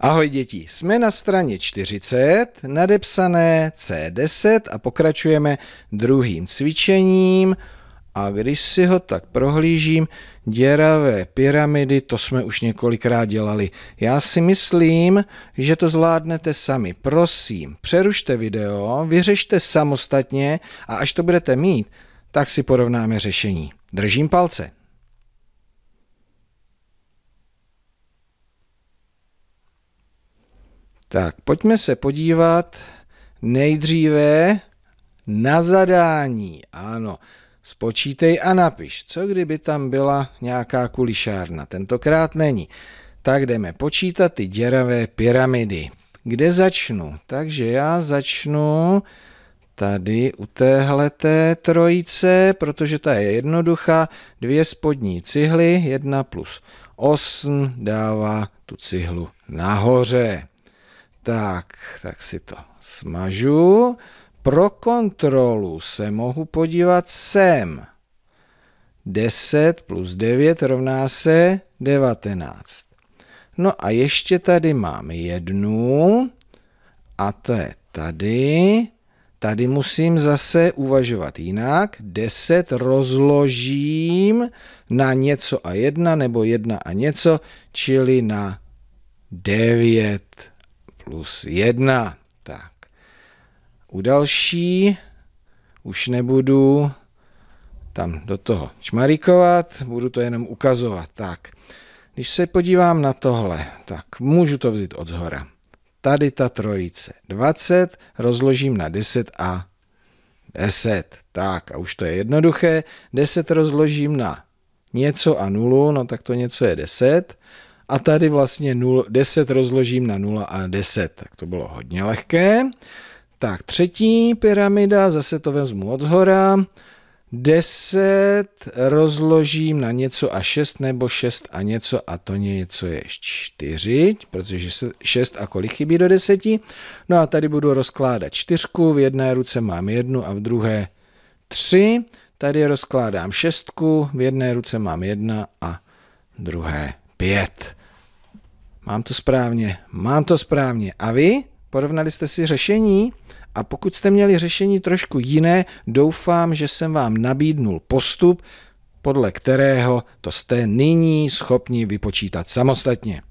Ahoj děti, jsme na straně 40, nadepsané C10 a pokračujeme druhým cvičením. A když si ho tak prohlížím, děravé pyramidy, to jsme už několikrát dělali. Já si myslím, že to zvládnete sami. Prosím, přerušte video, vyřešte samostatně a až to budete mít, tak si porovnáme řešení. Držím palce. Tak pojďme se podívat nejdříve na zadání. Ano, spočítej a napiš. Co kdyby tam byla nějaká kulišárna? Tentokrát není. Tak jdeme počítat ty děravé pyramidy. Kde začnu? Takže já začnu tady u téhle té trojice, protože ta je jednoduchá, dvě spodní cihly, jedna plus osm dává tu cihlu nahoře. Tak, tak si to smažu. Pro kontrolu se mohu podívat sem. 10 plus 9 rovná se 19. No a ještě tady mám jednu a to je tady. Tady musím zase uvažovat jinak. 10 rozložím na něco a jedna, nebo jedna a něco, čili na 9 plus 1. Tak. U další už nebudu tam do toho čmarikovat, budu to jenom ukazovat. Tak, když se podívám na tohle, tak můžu to vzít od zhora. Tady ta trojice. 20 rozložím na 10 a 10. Tak, a už to je jednoduché. 10 rozložím na něco a nulu, no tak to něco je 10 a tady vlastně 0, 10 rozložím na 0 a 10. Tak to bylo hodně lehké. Tak třetí pyramida, zase to vezmu od zhora. 10 rozložím na něco a 6 nebo 6 a něco a to něco je 4, protože 6 a kolik chybí do 10. No a tady budu rozkládat čtyřku, v jedné ruce mám jednu a v druhé 3. Tady rozkládám šestku, v jedné ruce mám jedna a druhé pět. Mám to správně, mám to správně. A vy? Porovnali jste si řešení? A pokud jste měli řešení trošku jiné, doufám, že jsem vám nabídnul postup, podle kterého to jste nyní schopni vypočítat samostatně.